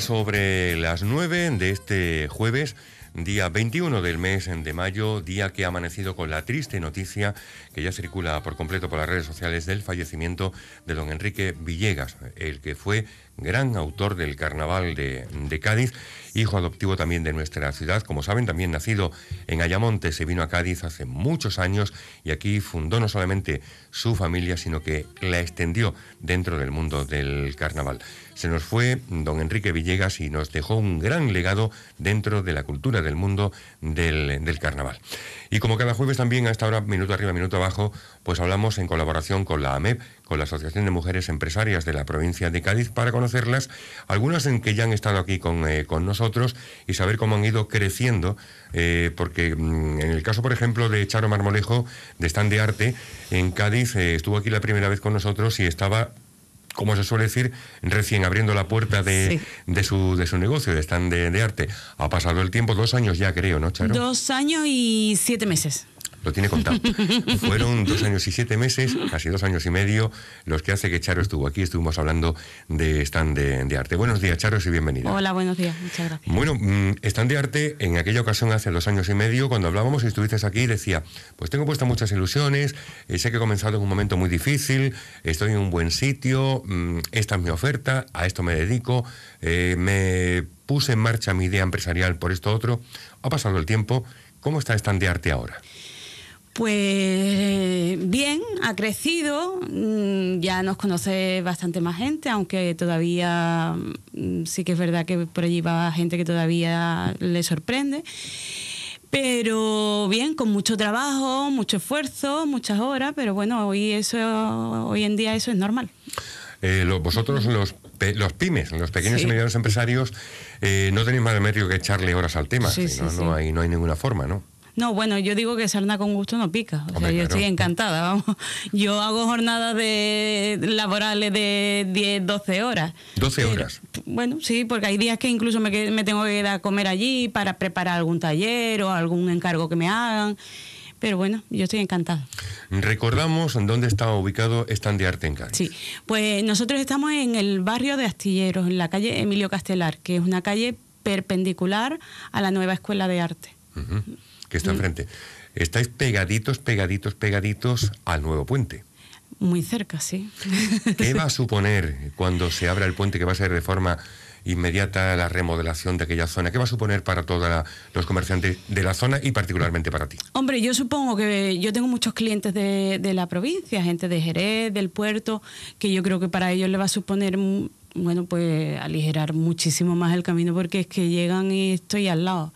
sobre las 9 de este jueves día 21 del mes de mayo, día que ha amanecido con la triste noticia que ya circula por completo por las redes sociales del fallecimiento de don Enrique Villegas, el que fue gran autor del Carnaval de, Cádiz, hijo adoptivo también de nuestra ciudad, como saben, también nacido en Ayamonte, se vino a Cádiz hace muchos años y aquí fundó no solamente su familia, sino que la extendió dentro del mundo del Carnaval. Se nos fue don Enrique Villegas y nos dejó un gran legado dentro de la cultura del mundo del, carnaval. Y como cada jueves también a esta hora, minuto arriba, minuto abajo, pues hablamos en colaboración con la AMEP, con la Asociación de Mujeres Empresarias de la provincia de Cádiz, para conocerlas, algunas en que ya han estado aquí con, eh, nosotros y saber cómo han ido creciendo, eh, porque mm, en el caso, por ejemplo, de Charo Marmolejo, de Stand de Arte, en Cádiz eh, estuvo aquí la primera vez con nosotros y estaba como se suele decir, recién abriendo la puerta de, de, su, de su negocio, de stand de, de, arte. Ha pasado el tiempo, dos años ya creo, ¿no, Charo? Dos años y siete meses lo tiene contado. Fueron dos años y siete meses, casi dos años y medio, los que hace que Charo estuvo aquí. Estuvimos hablando de stand de, arte. Buenos días, Charo, y bienvenida. Hola, buenos días, muchas gracias. Bueno, mm, stand de arte, en aquella ocasión, hace dos años y medio, cuando hablábamos y estuviste aquí, decía, pues tengo puestas muchas ilusiones, eh, sé que he comenzado en un momento muy difícil, estoy en un buen sitio, mm, esta es mi oferta, a esto me dedico, eh, me puse en marcha mi idea empresarial por esto otro. Ha pasado el tiempo, ¿cómo está stand de arte ahora? Pues bien, ha crecido, mm, ya nos conoce bastante más gente, aunque todavía mm, sí que es verdad que por allí va gente que todavía le sorprende. Pero bien, con mucho trabajo, mucho esfuerzo, muchas horas, pero bueno, hoy, eso, hoy en día eso es normal. Eh, vosotros los, los pymes, los pequeños y medianos empresarios, eh, no tenéis más remedio que echarle horas al tema, no, hay, no hay ninguna forma, ¿no? No, bueno, yo digo que sarna con gusto no pica. O sea, yo estoy encantada, vamos. Yo hago jornadas de laborales de 10, 12 horas. 12 horas. bueno, sí, porque hay días que incluso me, tengo que ir a comer allí para preparar algún taller o algún encargo que me hagan. Pero bueno, yo estoy encantada. Recordamos en dónde está ubicado Stand de Arte en casa. Sí, pues nosotros estamos en el barrio de Astilleros, en la calle Emilio Castelar, que es una calle perpendicular a la nueva Escuela de Arte que está mm. enfrente. Estáis pegaditos, pegaditos, pegaditos al nuevo puente. Muy cerca, sí. ¿Qué va a suponer cuando se abra el puente que va a ser de forma inmediata la remodelación de aquella zona? ¿Qué va a suponer para todos los comerciantes de la zona y particularmente para ti? Hombre, yo supongo que yo tengo muchos clientes de, de la provincia, gente de Jerez, del puerto, que yo creo que para ellos le va a suponer bueno, pues aligerar muchísimo más el camino porque es que llegan y estoy al lado.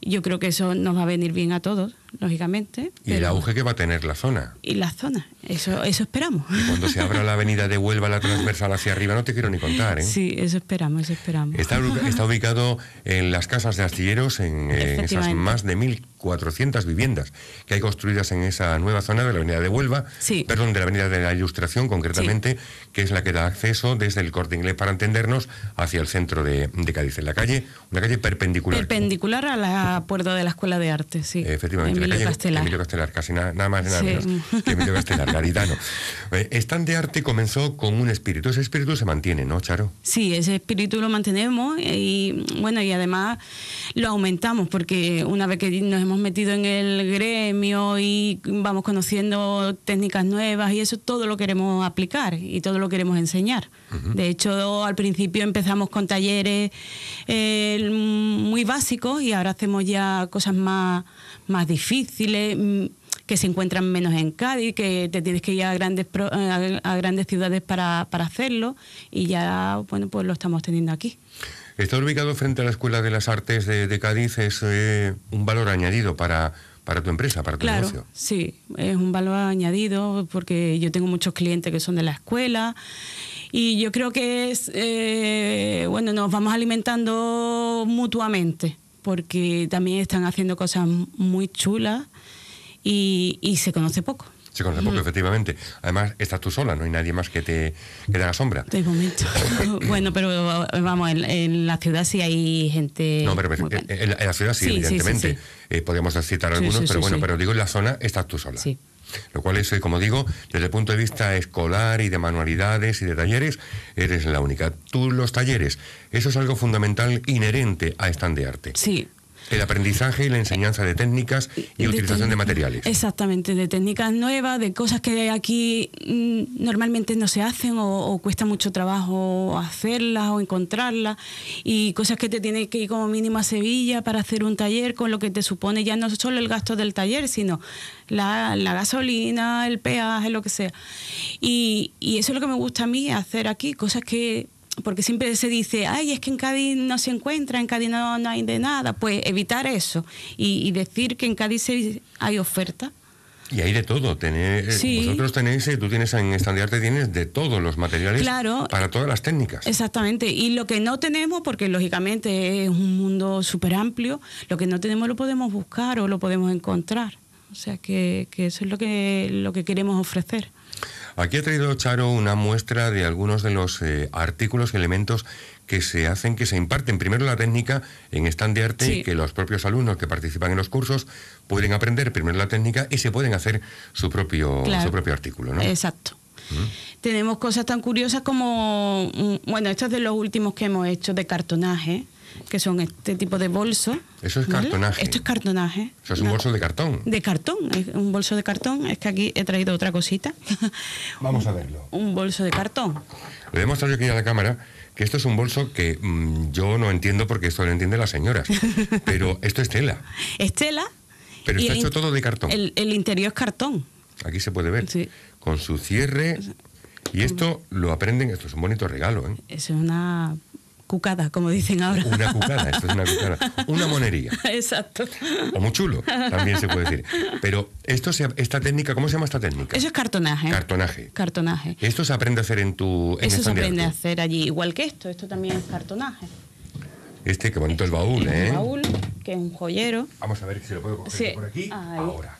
Yo creo que eso nos va a venir bien a todos lógicamente. Y el auge que va a tener la zona. Y la zona, eso, eso esperamos. cuando se abra la avenida de Huelva, la transversal hacia arriba, no te quiero ni contar. ¿eh? Sí, eso esperamos, eso esperamos. Está, ubicado en las casas de astilleros, en, esas más de 1.400 viviendas que hay construidas en esa nueva zona de la avenida de Huelva, sí. perdón, de la avenida de la Ilustración concretamente, que es la que da acceso desde el Corte Inglés, para entendernos, hacia el centro de, de Cádiz, en la calle, una calle perpendicular. Perpendicular a la puerta de la Escuela de Arte, sí. Efectivamente. Emilio Castelar. Emilio Castelar, casi nada, más nada menos que Emilio Estante eh, Arte comenzó con un espíritu. Ese espíritu se mantiene, ¿no, Charo? Sí, ese espíritu lo mantenemos y bueno, y además lo aumentamos porque una vez que nos hemos metido en el gremio y vamos conociendo técnicas nuevas y eso todo lo queremos aplicar y todo lo queremos enseñar. De hecho, al principio empezamos con talleres eh, muy básicos y ahora hacemos ya cosas más más difíciles, mm, que se encuentran menos en Cádiz, que te tienes que ir a grandes, eh, a grandes ciudades para, hacerlo y ya bueno, pues lo estamos teniendo aquí. Estar ubicado frente a la Escuela de las Artes de, Cádiz es eh, un valor añadido para, tu empresa, para tu negocio. Sí, es un valor añadido porque yo tengo muchos clientes que son de la escuela y yo creo que es, eh, bueno, nos vamos alimentando mutuamente porque también están haciendo cosas muy chulas y, se conoce poco. Se conoce poco, efectivamente. Además, estás tú sola, no hay nadie más que te, que la haga sombra. De momento. bueno, pero vamos, en, la ciudad sí hay gente. No, pero en, la ciudad sí, evidentemente. Eh, podríamos citar algunos, pero bueno, pero digo, en la zona estás tú sola. Sí. Lo cual es, eh, como digo, desde el punto de vista escolar y de manualidades y de talleres, eres la única. Tú los talleres, eso es algo fundamental inherente a stand de arte. Sí, el aprendizaje y la enseñanza de técnicas y utilización de materiales. Exactamente, de técnicas nuevas, de cosas que aquí mm, normalmente no se hacen o, cuesta mucho trabajo hacerlas o encontrarlas y cosas que te tienes que ir como mínimo a Sevilla para hacer un taller con lo que te supone ya no solo el gasto del taller, sino la, gasolina, el peaje, lo que sea. Y, y eso es lo que me gusta a mí, hacer aquí cosas que porque siempre se dice, ay, es que en Cádiz no se encuentra, en Cádiz no, hay de nada, pues evitar eso y, decir que en Cádiz hay oferta. Y hay de todo. Tener, eh, Vosotros tenéis, eh, tú tienes en estandarte tienes de todos los materiales para todas las técnicas. Exactamente. Y lo que no tenemos, porque lógicamente es un mundo súper amplio, lo que no tenemos lo podemos buscar o lo podemos encontrar. O sea que, que eso es lo que, lo que queremos ofrecer. Aquí ha traído Charo una muestra de algunos de los eh, artículos y elementos que se hacen, que se imparten. Primero la técnica en stand de arte y que los propios alumnos que participan en los cursos pueden aprender primero la técnica y se pueden hacer su propio, su propio artículo. ¿no? Exacto. ¿Mm? Tenemos cosas tan curiosas como, mm, bueno, esto de los últimos que hemos hecho de cartonaje que son este tipo de bolso. Eso es cartonaje. Esto es cartonaje. Eso es un bolso de cartón. De cartón, un bolso de cartón. Es que aquí he traído otra cosita. Vamos a verlo. Un bolso de cartón. Le he mostrar yo aquí a la cámara que esto es un bolso que mm, yo no entiendo porque esto lo entienden las señoras. pero esto es tela. Es Pero está hecho todo de cartón. El, interior es cartón. Aquí se puede ver. Sí. Con su cierre. Y esto lo aprenden, esto es un bonito regalo. ¿eh? Es una cucada, como dicen ahora. Una cucada, esto es una cucada. Una monería. Exacto. O muy chulo, también se puede decir. Pero esto se, esta técnica, ¿cómo se llama esta técnica? Eso es cartonaje. Cartonaje. Cartonaje. Esto se aprende a hacer en tu... Eso se aprende a hacer allí, igual que esto, esto también es cartonaje. Este, qué bonito el baúl, este ¿eh? El baúl, que es un joyero. Vamos a ver si lo puedo coger por aquí. Ahora.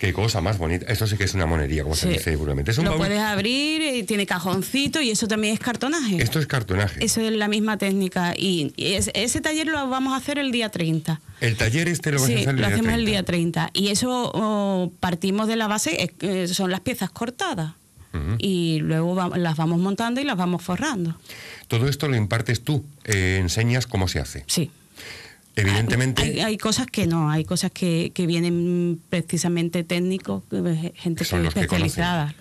Qué cosa más bonita. Eso sí que es una monería, como se dice seguramente. Lo puedes abrir, tiene cajoncito y eso también es cartonaje. Esto es cartonaje. Eso es la misma técnica. Y, ese taller lo vamos a hacer el día 30. El taller este lo vas a hacer el día 30. lo hacemos el día 30. Y eso partimos de la base, son las piezas cortadas. Y luego las vamos montando y las vamos forrando. Todo esto lo impartes tú, eh, enseñas cómo se hace. Sí. Evidentemente. Hay, cosas que no, hay cosas que, vienen precisamente técnicos, eh, gente que especializada.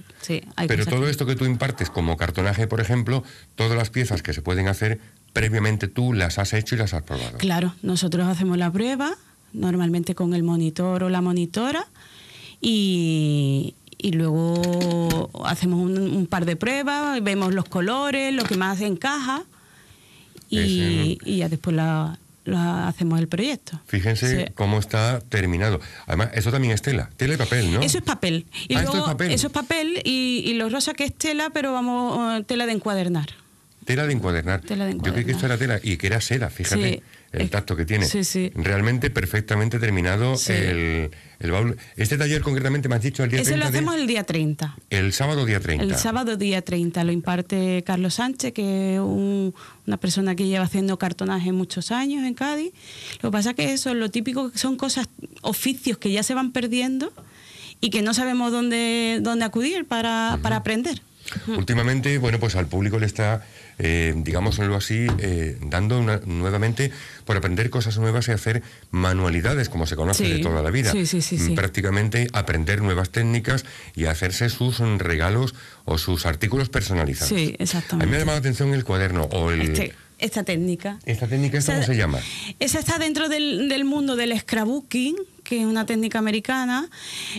Pero todo esto que tú impartes como cartonaje, por ejemplo, todas las piezas que se pueden hacer, previamente tú las has hecho y las has probado. Claro, nosotros hacemos la prueba, normalmente con el monitor o la monitora, y, luego hacemos un, par de pruebas, vemos los colores, lo que más encaja, y ya después la hacemos el proyecto. Fíjense cómo está terminado. Además, eso también es tela, tela y papel, ¿no? Eso es papel. Y ah, Eso es papel y, y los rosas que es tela, pero vamos, eh, tela de encuadernar tela de encuadernar. Tela Yo creí que esto era tela y que era seda, fíjate el tacto que tiene. Sí, sí. Realmente perfectamente terminado el, el, baúl. Este taller concretamente me has dicho el día 30. Ese lo hacemos el día 30. El sábado día 30. El sábado día 30 lo imparte Carlos Sánchez, que es una persona que lleva haciendo cartonaje muchos años en Cádiz. Lo que pasa es que eso, es lo típico que son cosas, oficios que ya se van perdiendo y que no sabemos dónde, dónde acudir para, para aprender. Últimamente, bueno, pues al público le está, eh, digámoslo así, eh, dando nuevamente por aprender cosas nuevas y hacer manualidades, como se conoce de toda la vida. Sí, mm, sí, Prácticamente aprender nuevas técnicas y hacerse sus regalos o sus artículos personalizados. Sí, exactamente. A mí me ha llamado la atención el cuaderno o el... Este, esta técnica. ¿Esta técnica cómo se llama? Esa está dentro del, mundo del scrapbooking, que es una técnica americana,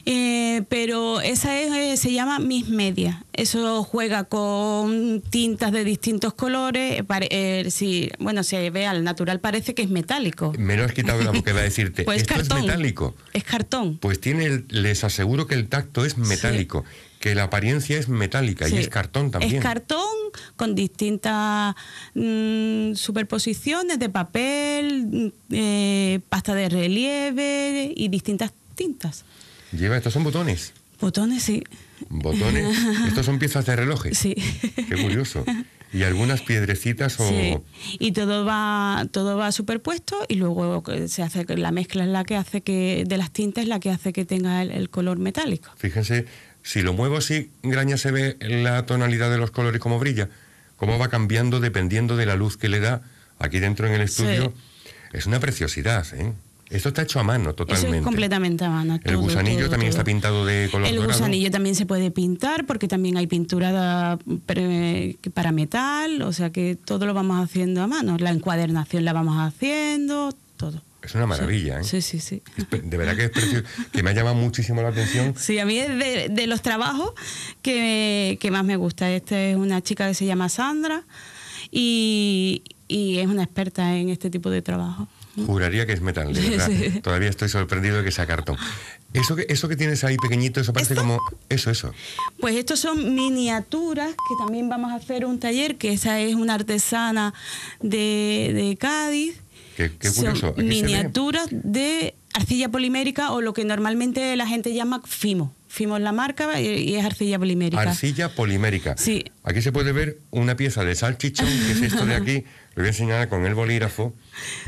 eh, pero esa es, eh, se llama Miss Media. Eso juega con tintas de distintos colores. Eh, para si, bueno, si ve al natural, parece que es metálico. Me lo quitado la boca a decirte. Pues Esto es, cartón, es metálico. Es cartón. Pues tiene, les aseguro que el tacto es metálico que la apariencia es metálica y es cartón también. Es cartón con distintas mm, superposiciones de papel, mm, eh, pasta de relieve y distintas tintas. Lleva, estos son botones. Botones, sí. Botones. Estos son piezas de reloj? Sí. Qué curioso. Y algunas piedrecitas o... Y todo va, todo va superpuesto y luego se hace la mezcla es la que hace que, de las tintas es la que hace que tenga el, el color metálico. Fíjense si lo muevo así, Graña se ve la tonalidad de los colores como brilla, cómo va cambiando dependiendo de la luz que le da aquí dentro en el estudio. Es una preciosidad, ¿eh? Esto está hecho a mano totalmente. es completamente a mano. el gusanillo también está pintado de color El gusanillo también se puede pintar porque también hay pintura para metal, o sea que todo lo vamos haciendo a mano. La encuadernación la vamos haciendo, todo. Es una maravilla, ¿eh? Sí, sí, sí. De verdad que que me ha llamado muchísimo la atención. Sí, a mí es de, los trabajos que, que, más me gusta. Esta es una chica que se llama Sandra y, es una experta en este tipo de trabajo. Juraría que es metal, Todavía estoy sorprendido de que sea cartón. Eso que, eso que tienes ahí pequeñito, eso parece como... Eso, eso. Pues estos son miniaturas que también vamos a hacer un taller, que esa es una artesana de, de Cádiz miniaturas de arcilla polimérica o lo que normalmente la gente llama fimo. Fuimos la marca y es arcilla polimérica. Arcilla polimérica. Sí. Aquí se puede ver una pieza de salchichón, que es esto de aquí. Lo voy a enseñar con el bolígrafo.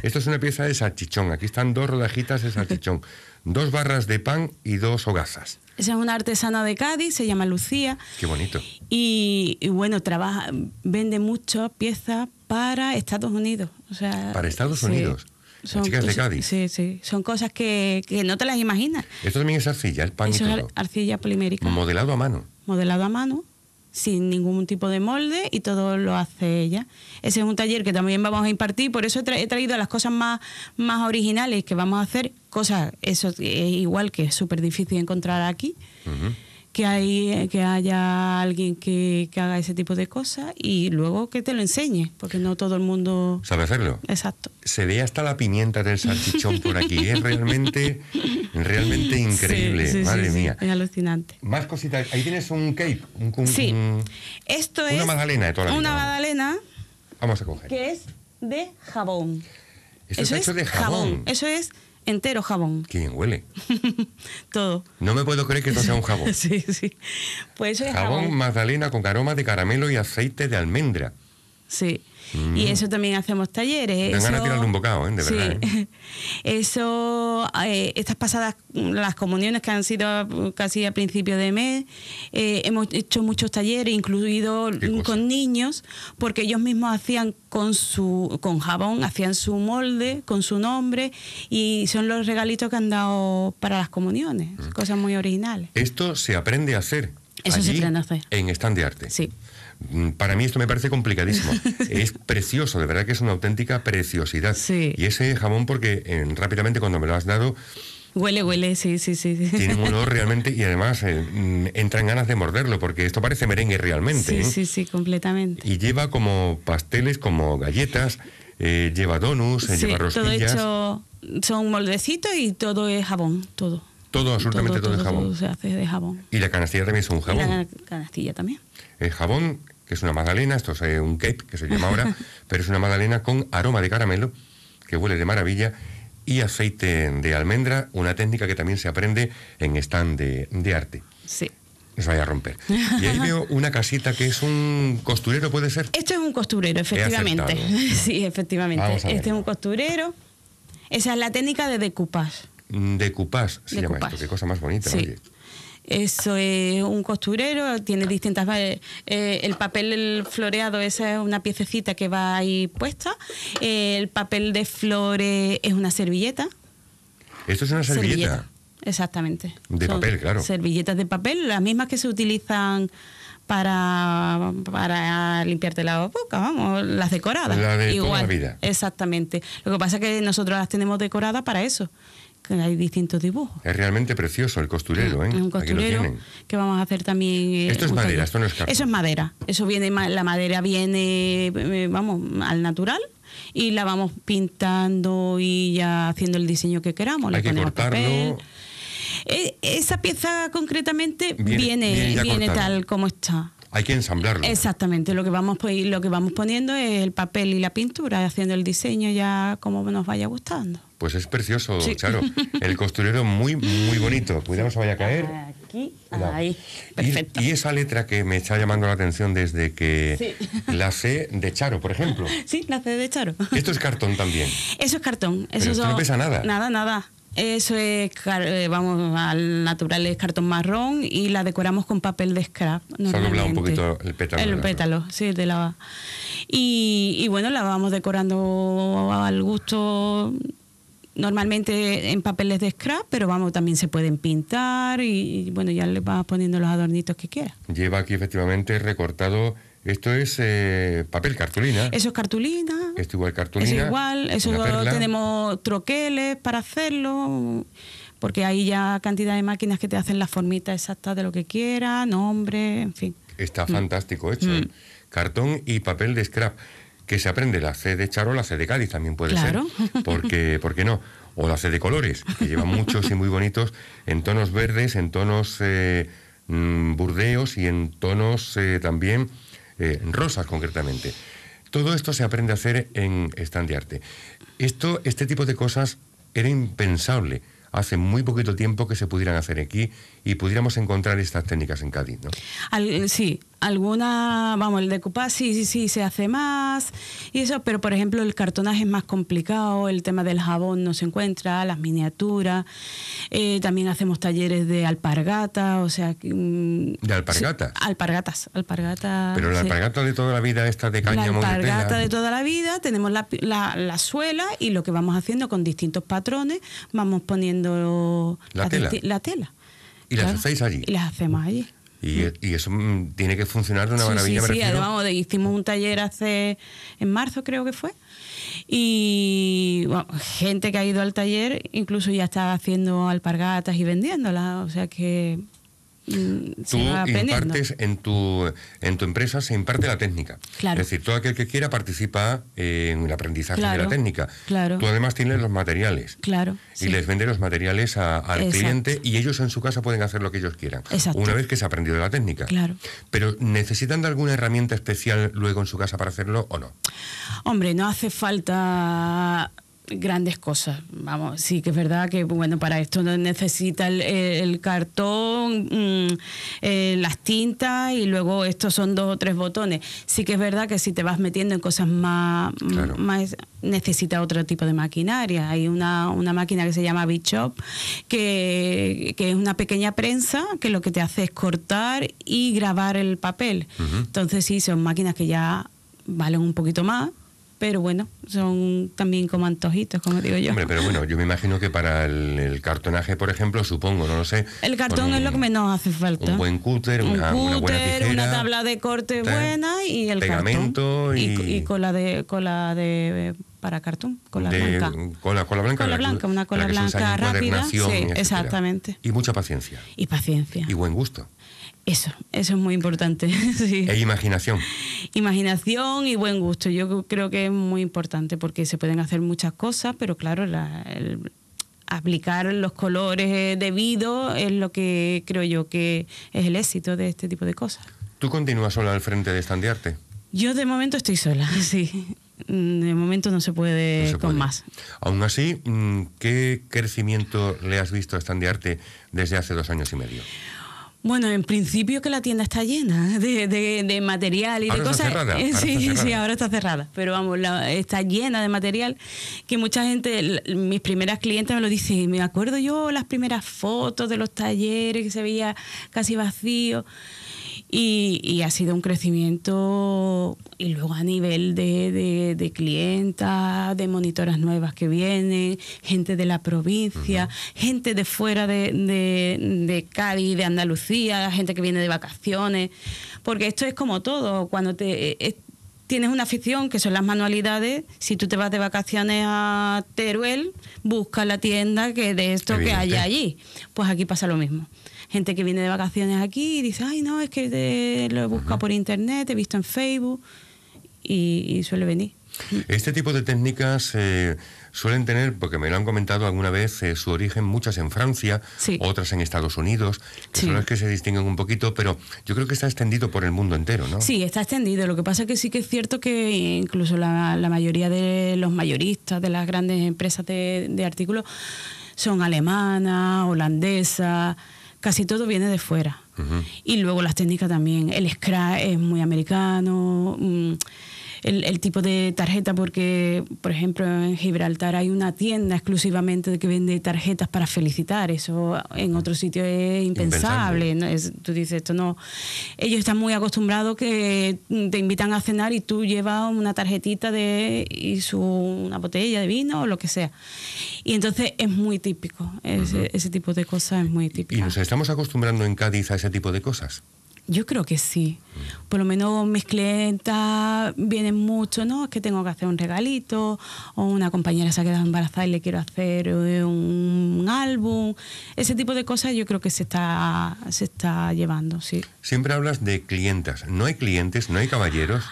Esto es una pieza de salchichón. Aquí están dos rodajitas de salchichón, dos barras de pan y dos hogazas. Esa es una artesana de Cádiz, se llama Lucía. Qué bonito. Y, bueno, trabaja, vende muchas piezas para Estados Unidos. O sea, para Estados Unidos. Son, Sí, sí. Son cosas que, no te las imaginas. Esto también es arcilla, el pan y es arcilla polimérica. Modelado a mano. Modelado a mano, sin ningún tipo de molde y todo lo hace ella. Ese es un taller que también vamos a impartir, por eso he, traído las cosas más, más originales que vamos a hacer, cosas, eso es igual que es súper difícil encontrar aquí que, hay, eh, que haya alguien que, haga ese tipo de cosas y luego que te lo enseñe, porque no todo el mundo sabe hacerlo. Exacto. Se ve hasta la pimienta del salchichón por aquí, es realmente, realmente increíble, madre mía. es alucinante. Más cositas, ahí tienes un cake, un, un Sí, esto una magdalena de toda la Una magdalena. Vamos a coger. Que es de jabón. Esto Eso es hecho de jabón. Eso es entero jabón. ¿Quién huele? Todo. No me puedo creer que esto sea un jabón. sí, sí. Pues jabón, magdalena con aroma de caramelo y aceite de almendra. Sí. Y eso también hacemos talleres. eso... un bocado, ¿eh? de verdad. ¿eh? Eso, eh, estas pasadas, las comuniones que han sido casi a principio de mes, hemos hecho muchos talleres, incluido con niños, porque ellos mismos hacían con su con jabón, hacían su molde, con su nombre, y son los regalitos que han dado para las comuniones, cosas muy originales. Esto se aprende a hacer. Eso se aprende a hacer. En stand de arte. Sí. Mm, para mí esto me parece complicadísimo. es precioso, de verdad que es una auténtica preciosidad. Y ese jabón porque eh, rápidamente cuando me lo has dado... Huele, huele, sí, sí, sí. Tiene un olor realmente y además eh, mm, entra entran ganas de morderlo porque esto parece merengue realmente. Sí, ¿eh? sí, sí, completamente. Y lleva como pasteles, como galletas, lleva donuts, lleva rosquillas. Todo hecho, son moldecitos y todo es jabón, todo. Todo, absolutamente todo, es jabón. se hace de jabón. Y la canastilla también es un jabón. la canastilla también. El jabón es una magdalena, esto es eh, un cape, que se llama ahora, pero es una magdalena con aroma de caramelo, que huele de maravilla, y aceite de almendra, una técnica que también se aprende en stand de, arte. Sí se vaya a romper. Y ahí veo una casita que es un costurero, ¿puede ser? Esto es un costurero, efectivamente. Sí, efectivamente. Este es un costurero. Esa es la técnica de decoupage. Decoupage se llama esto, qué cosa más bonita. Sí. Eso es un costurero, tiene distintas... Eh, el papel floreado, es una piececita que va ahí puesta. Eh, el papel de flores es una servilleta. Esto es una servilleta. Exactamente. De papel, claro. Servilletas de papel, las mismas que se utilizan para, limpiarte la boca, vamos, las decoradas. Igual, Exactamente. Lo que pasa es que nosotros las tenemos decoradas para eso que hay distintos dibujos. Es realmente precioso el costurero, ah, ¿eh? Es un costurero que vamos a hacer también. Eh, esto es madera, esto no es cartón. Eso es madera. Eso viene, la madera viene, eh, vamos, al natural y la vamos pintando y ya haciendo el diseño que queramos. Hay Le que Papel. Eh, esa pieza concretamente viene, viene, tal como está. Hay que ensamblarlo. Exactamente, lo que vamos pues, lo que vamos poniendo es el papel y la pintura, haciendo el diseño ya como nos vaya gustando. Pues es precioso, Charo. El costurero muy, muy bonito. Cuidado, se vaya a caer. Aquí, ahí. Y, esa letra que me está llamando la atención desde que la sé de Charo, por ejemplo. Sí, la C de Charo. Esto es cartón también. Eso es cartón. Eso no pesa nada. Nada, nada. Eso es, eh, vamos, al natural es cartón marrón y la decoramos con papel de scrap. Solo un poquito el pétalo. El pétalo, sí, de la... Y, y bueno, la vamos decorando al gusto normalmente en papeles de scrap, pero vamos, también se pueden pintar y, bueno, ya le vas poniendo los adornitos que quieras. Lleva aquí efectivamente recortado esto es eh, papel cartulina. Eso es cartulina. Esto igual cartulina. Es igual, eso tenemos troqueles para hacerlo, porque hay ya cantidad de máquinas que te hacen la formita exacta de lo que quieras, nombre, en fin. Está mm. fantástico hecho. Mm. ¿eh? Cartón y papel de scrap que se aprende la C de Charo, la C de Cádiz también puede ser. Porque, ¿Por qué no? O la C de colores, que lleva muchos y muy bonitos, en tonos verdes, en tonos eh, mm, burdeos y en tonos eh, también eh, rosas concretamente. Todo esto se aprende a hacer en stand de arte. Esto, este tipo de cosas era impensable hace muy poquito tiempo que se pudieran hacer aquí y pudiéramos encontrar estas técnicas en Cádiz. ¿no? sí, alguna, vamos, el decoupage sí, sí, sí se hace más y eso, pero por ejemplo el cartonaje es más complicado, el tema del jabón no se encuentra, las miniaturas, eh, también hacemos talleres de alpargata, o sea... Mm, ¿De alpargatas? alpargatas, alpargatas. Pero la alpargata de toda la vida esta de caña La alpargata de toda la vida, tenemos la, la, suela y lo que vamos haciendo con distintos patrones, vamos poniendo... La, tela. Y las hacéis allí. Y las hacemos allí. Mm. Y, eso mm, tiene que funcionar de una maravilla. Sí, sí, hicimos un taller hace en marzo creo que fue. Y bueno, gente que ha ido al taller incluso ya está haciendo alpargatas y vendiéndolas. O sea que Mm, Tú impartes en tu, en tu empresa, se imparte la técnica. Es decir, todo aquel que quiera participa eh, en el aprendizaje de la técnica. Tú además tienes los materiales. Claro. Y les vende los materiales al cliente y ellos en su casa pueden hacer lo que ellos quieran. Una vez que se ha aprendido la técnica. Pero ¿necesitan de alguna herramienta especial luego en su casa para hacerlo o no? Hombre, no hace falta grandes cosas. Vamos, sí que es verdad que bueno, para esto no necesita el, cartón, mm, eh, las tintas y luego estos son dos o tres botones. Sí que es verdad que si te vas metiendo en cosas más, necesita otro tipo de maquinaria. Hay una, una máquina que se llama Bichop, que, que es una pequeña prensa que lo que te hace es cortar y grabar el papel. Entonces sí, son máquinas que ya valen un poquito más pero bueno, son también como antojitos, como digo yo. Hombre, pero bueno, yo me imagino que para el, cartonaje, por ejemplo, supongo, no lo sé. El cartón es lo que menos hace falta. Un buen cúter, una, una, buena tijera, una tabla de corte buena y el pegamento cartón. Y, y, y cola de cola de para cartón, cola blanca. Cola, blanca. Cola blanca, una cola blanca rápida. Sí, exactamente. Y mucha paciencia. Y paciencia. Y buen gusto. Eso, eso es muy importante. E imaginación. Imaginación y buen gusto. Yo creo que es muy importante porque se pueden hacer muchas cosas, pero claro, aplicar los colores eh, debido es lo que creo yo que es el éxito de este tipo de cosas. ¿Tú continúas sola al frente de Arte? Yo de momento estoy sola, sí. De momento no se puede con más. Aún así, mm, ¿qué crecimiento le has visto a Arte desde hace dos años y medio? Bueno, en principio que la tienda está llena de, de, material y de cosas. Está cerrada, sí, sí, ahora está cerrada. Pero vamos, está llena de material que mucha gente, mis primeras clientes me lo dicen. Me acuerdo yo las primeras fotos de los talleres que se veía casi vacío. Y, ha sido un crecimiento, y luego a nivel de, de, de clientas, de monitoras nuevas que vienen, gente de la provincia, gente de fuera de, de, Cádiz, de Andalucía, gente que viene de vacaciones, porque esto es como todo, cuando te... Eh, eh, tienes una afición que son las manualidades, si tú te vas de vacaciones a Teruel, busca la tienda que de esto que hay allí. Pues aquí pasa lo mismo gente que viene de vacaciones aquí y dice, ay, no, es que lo he buscado por internet, he visto en Facebook y, suele venir. Este tipo de técnicas eh, suelen tener, porque me lo han comentado alguna vez, eh, su origen muchas en Francia, otras en Estados Unidos, las que se distinguen un poquito, pero yo creo que está extendido por el mundo entero, ¿no? Sí, está extendido. Lo que pasa es que sí que es cierto que incluso la, mayoría de los mayoristas de las grandes empresas de, de artículos son alemanas, holandesas casi todo viene de fuera. Y luego las técnicas también. El scratch es muy americano. Mm, el, tipo de tarjeta, porque, por ejemplo, en Gibraltar hay una tienda exclusivamente que vende tarjetas para felicitar. Eso en otro sitio es impensable. tú dices, esto no. Ellos están muy acostumbrados que te invitan a cenar y tú llevas una tarjetita de y su, una botella de vino o lo que sea. Y entonces es muy típico. Ese, ese tipo de cosas es muy típico. ¿Y nos estamos acostumbrando en Cádiz a ese tipo de cosas? Yo creo que sí. Por lo menos mis clientas vienen mucho, ¿no? Es que tengo que hacer un regalito, o una compañera se ha quedado embarazada y le quiero hacer eh, un álbum. Ese tipo de cosas yo creo que se está, se está llevando, sí. Siempre hablas de clientas. ¿No hay clientes? ¿No hay caballeros?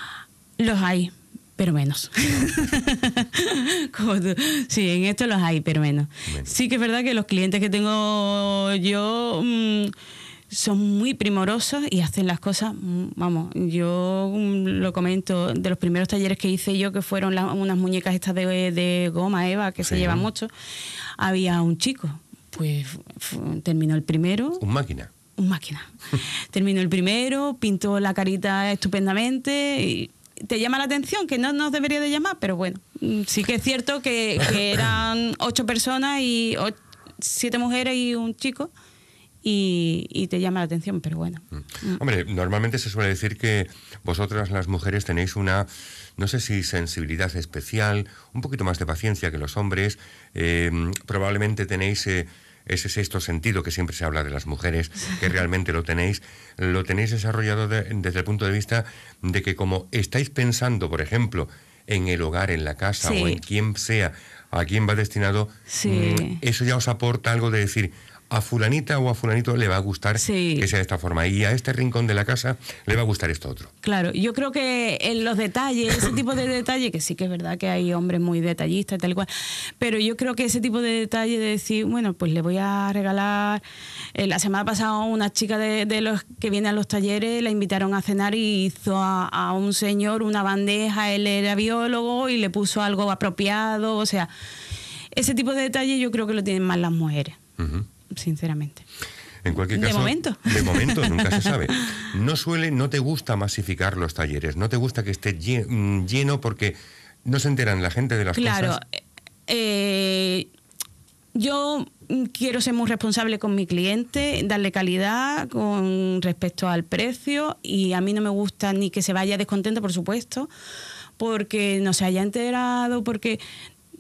Los hay pero menos. sí, en esto los hay, pero menos. Sí que es verdad que los clientes que tengo yo... Mm, son muy primorosos y hacen las cosas, vamos, yo mm, lo comento, de los primeros talleres que hice yo, que fueron unas muñecas estas de, de goma, Eva, que se llevan mucho, había un chico, pues terminó el primero. Un máquina. Un máquina. terminó el primero, pintó la carita estupendamente y te llama la atención, que no nos debería de llamar, pero bueno, mm, sí que es cierto que, eran ocho personas y siete mujeres y un chico y, te llama la atención, pero bueno. Mm. Hombre, normalmente se suele decir que vosotras las mujeres tenéis una, no sé si sensibilidad especial, un poquito más de paciencia que los hombres, eh, probablemente tenéis... Eh, ese sexto sentido que siempre se habla de las mujeres, que realmente lo tenéis, lo tenéis desarrollado desde el punto de vista de que como estáis pensando, por ejemplo, en el hogar, en la casa o en quien sea, a quién va destinado, mm, eso ya os aporta algo de decir, a fulanita o a fulanito le va a gustar que sea de esta forma y a este rincón de la casa le va a gustar esto otro. Claro, yo creo que en los detalles, ese tipo de detalle, que sí que es verdad que hay hombres muy detallistas y tal cual, pero yo creo que ese tipo de detalle de decir, bueno, pues le voy a regalar, eh, la semana pasada una chica de, los que viene a los talleres la invitaron a cenar y hizo a, un señor una bandeja, él era biólogo y le puso algo apropiado, o sea, ese tipo de detalle yo creo que lo tienen más las mujeres sinceramente. En cualquier caso, de momento. De momento, nunca se sabe. No suele, no te gusta masificar los talleres, no te gusta que esté mm, lleno porque no se enteran la gente de las cosas. Claro. Eh, yo quiero ser muy responsable con mi cliente, darle calidad con respecto al precio y a mí no me gusta ni que se vaya descontento, por supuesto porque no se haya enterado, porque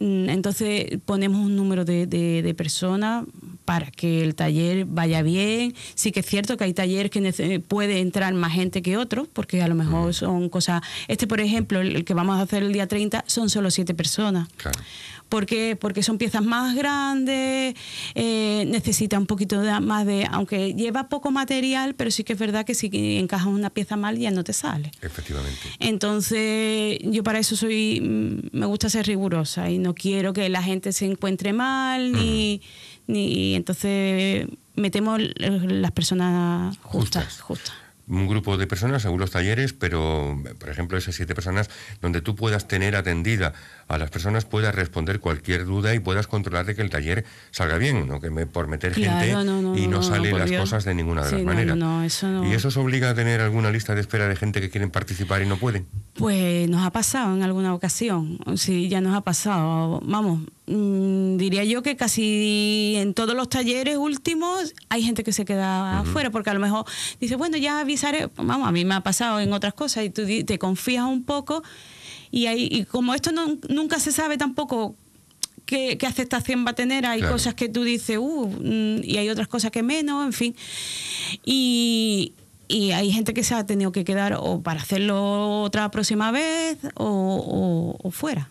Mm, entonces ponemos un número de, de, personas para que el taller vaya bien. Sí que es cierto que hay talleres que puede entrar más gente que otros, porque a lo mejor mm. son cosas... Este, por ejemplo, el que vamos a hacer el día 30, son solo siete personas. Claro. Porque son piezas más grandes, eh, necesita un poquito más de... Aunque lleva poco material, pero sí que es verdad que si encajas una pieza mal ya no te sale. Efectivamente. Entonces, yo para eso soy... Mm, me gusta ser rigurosa y no no quiero que la gente se encuentre mal, ni, mm. ni entonces metemos las personas justas. justas un grupo de personas, según los talleres, pero por ejemplo esas siete personas, donde tú puedas tener atendida a las personas, puedas responder cualquier duda y puedas controlar de que el taller salga bien, no que me, por meter gente y no, salen las cosas de ninguna de las maneras. ¿Y eso os obliga a tener alguna lista de espera de gente que quieren participar y no pueden? Pues nos ha pasado en alguna ocasión, sí, ya nos ha pasado, vamos Mm, diría yo que casi en todos los talleres últimos hay gente que se queda afuera, porque a lo mejor dice, bueno, ya avisaré, vamos, a mí me ha pasado en otras cosas y tú te confías un poco y, ahí, como esto nunca se sabe tampoco qué, aceptación va a tener, hay cosas que tú dices, uh, mm", y hay otras cosas que menos, en fin. Y, hay gente que se ha tenido que quedar o para hacerlo otra próxima vez o fuera.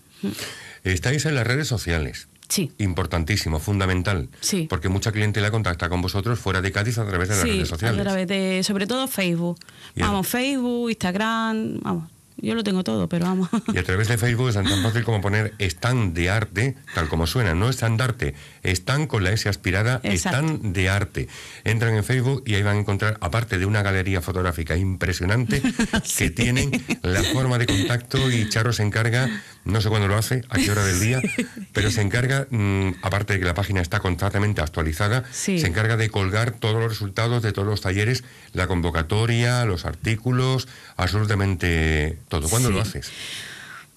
Estáis en las redes sociales. Sí. Importantísimo, fundamental. Sí. Porque mucha clientela contacta con vosotros fuera de Cádiz a través de las redes sociales. A través de, sobre todo Facebook. Vamos, Facebook, Instagram, vamos, yo lo tengo todo, pero vamos. Y a través de Facebook es tan fácil como poner stand de arte, tal como suena, no Arte, están con la S aspirada, están de arte. Entran en Facebook y ahí van a encontrar, aparte de una galería fotográfica impresionante, que tienen la forma de contacto y Charo se encarga, no sé cuándo lo hace, a qué hora del día, pero se encarga, mm, aparte de que la página está constantemente actualizada, se encarga de colgar todos los resultados de todos los talleres, la convocatoria, los artículos, absolutamente todo. ¿Cuándo lo haces?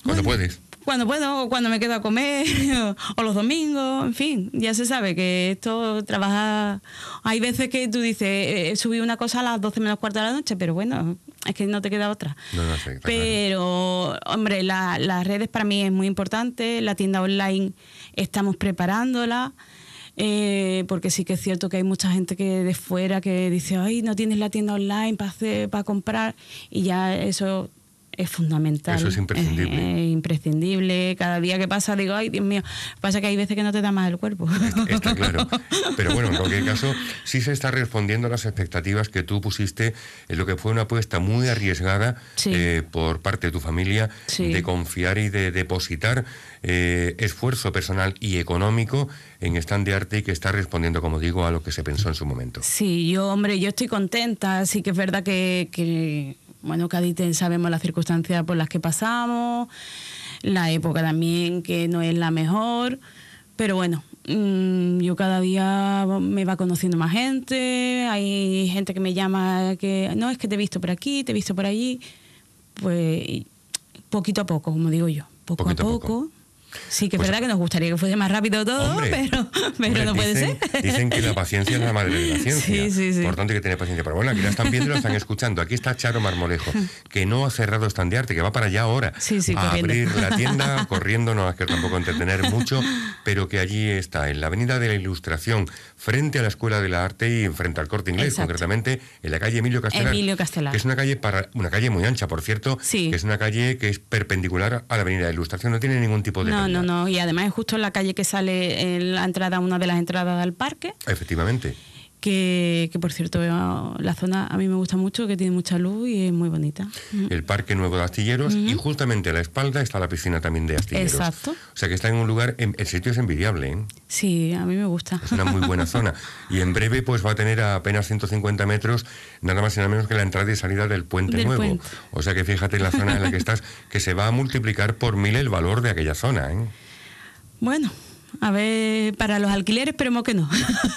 ¿Cuándo puedes? Cuando puedo, o cuando me quedo a comer, o, los domingos, en fin, ya se sabe que esto trabaja. Hay veces que tú dices, eh, eh subí una cosa a las 12 menos cuarto de la noche, pero bueno, es que no te queda otra. No, no sé, pero, hombre, las redes para mí es muy importante, la tienda online estamos preparándola. Eh, porque sí que es cierto que hay mucha gente que de fuera que dice, ay, no tienes la tienda online para, para comprar, y ya eso es fundamental. Eso es imprescindible. imprescindible. Cada día que pasa digo, ay, Dios mío, pasa que hay veces que no te da más el cuerpo. Está, claro. Pero bueno, en cualquier caso, sí se está respondiendo a las expectativas que tú pusiste en lo que fue una apuesta muy arriesgada eh, por parte de tu familia de confiar y de depositar eh, esfuerzo personal y económico en stand de arte y que está respondiendo, como digo, a lo que se pensó en su momento. Sí, yo, hombre, yo estoy contenta. Sí que es verdad que bueno, cada día sabemos las circunstancias por las que pasamos, la época también que no es la mejor, pero bueno, mm, yo cada día me va conociendo más gente, hay gente que me llama que no, es que te he visto por aquí, te he visto por allí, pues poquito a poco, como digo yo, poco, a poco, Sí, que es pues verdad que nos gustaría que fuese más rápido todo, pero, no puede ser. Dicen que la paciencia es la madre de la ciencia. Sí, sí, sí. que tener paciencia. Pero bueno, aquí la están viendo están escuchando. Aquí está Charo Marmolejo, que no ha cerrado arte, que va para allá ahora. Sí, sí, a abrir la tienda, corriendo, no es que tampoco entretener mucho, pero que allí está, en la Avenida de la Ilustración, frente a la Escuela de la Arte y frente al Corte Inglés, concretamente, en la calle Emilio Castelar. es una calle, para, una calle muy ancha, por cierto, que es una calle que es perpendicular a la Avenida de la Ilustración. No tiene ningún tipo de no, no, no. Y además es justo en la calle que sale la entrada, una de las entradas al parque. Efectivamente que, por cierto la zona a mí me gusta mucho, que tiene mucha luz y es muy bonita. El Parque Nuevo de Astilleros y justamente a la espalda está la piscina también de Astilleros. Exacto. O sea que está en un lugar, em, el sitio es envidiable. ¿eh? Sí, a mí me gusta. Es una muy buena zona. Y en breve pues va a tener apenas 150 metros, nada más y nada menos que la entrada y salida del Puente Nuevo. O sea que fíjate en la zona en la que estás, que se va a multiplicar por mil el valor de aquella zona. ¿eh? Bueno, a ver, para los alquileres esperemos que no.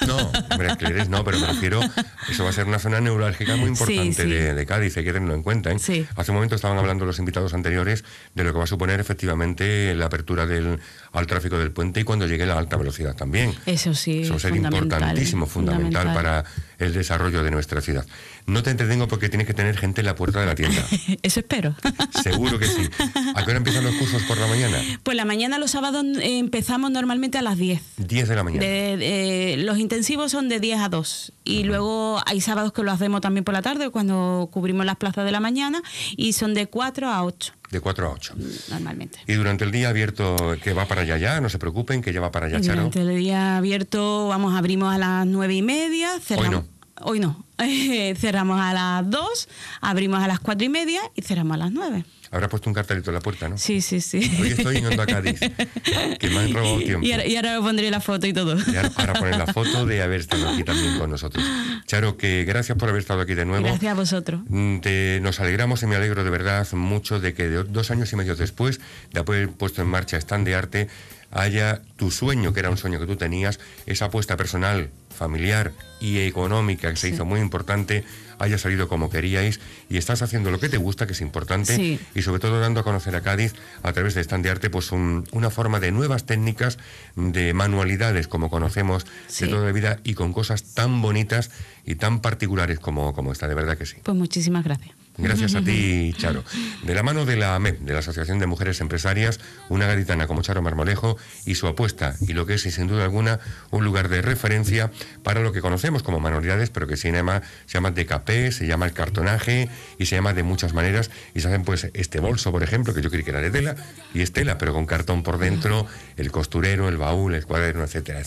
No, alquileres no, pero me refiero, eso va a ser una zona neurálgica muy importante De, Cádiz, hay que tenerlo en cuenta. ¿eh? Hace un momento estaban hablando los invitados anteriores de lo que va a suponer efectivamente la apertura del, al tráfico del puente y cuando llegue la alta velocidad también. Eso sí. Eso va a ser importantísimo, fundamental. para el desarrollo de nuestra ciudad. No te entretengo porque tienes que tener gente en la puerta de la tienda. Eso espero. Seguro que sí. ¿A qué hora empiezan los cursos por la mañana? Pues la mañana los sábados empezamos normalmente a las 10. 10 de la mañana. los intensivos son de 10 a 2 y luego hay sábados que lo hacemos también por la tarde cuando cubrimos las plazas de la mañana y son de 4 a 8 de 4 a 8. Normalmente. Y durante el día abierto, que va para allá ya, no se preocupen, que ya va para allá, Charo. Durante el día abierto, vamos, abrimos a las 9 y media, cerramos. Hoy no hoy no. cerramos a las 2, abrimos a las 4 y media y cerramos a las 9. Habrá puesto un cartelito en la puerta, ¿no? Sí, sí, sí. Hoy estoy yendo a Cádiz, que me han robado tiempo. Y ahora, y pondré la foto y todo. Para ahora, poner la foto de haber estado aquí también con nosotros. Charo, que gracias por haber estado aquí de nuevo. Gracias a vosotros. Mm, te, nos alegramos y me alegro de verdad mucho de que dos años y medio después de haber puesto en marcha Stand de Arte, haya tu sueño, que era un sueño que tú tenías, esa apuesta personal, familiar y económica que se hizo muy importante, haya salido como queríais y estás haciendo lo que te gusta, que es importante, y sobre todo dando a conocer a Cádiz a través de Stand de Arte pues una forma de nuevas técnicas, de manualidades como conocemos de toda la vida y con cosas tan bonitas y tan particulares como, como esta, de verdad que sí. Pues muchísimas gracias. Gracias a ti, Charo. De la mano de la AMEP, de la Asociación de Mujeres Empresarias, una garitana como Charo Marmolejo y su apuesta, y lo que es, sin duda alguna, un lugar de referencia para lo que conocemos como manualidades, pero que se llama, se llama se llama el cartonaje y se llama de muchas maneras. Y se hacen, pues, este bolso, por ejemplo, que yo creí que era de tela, y es tela, pero con cartón por dentro, el costurero, el baúl, el cuaderno, etcétera, etcétera.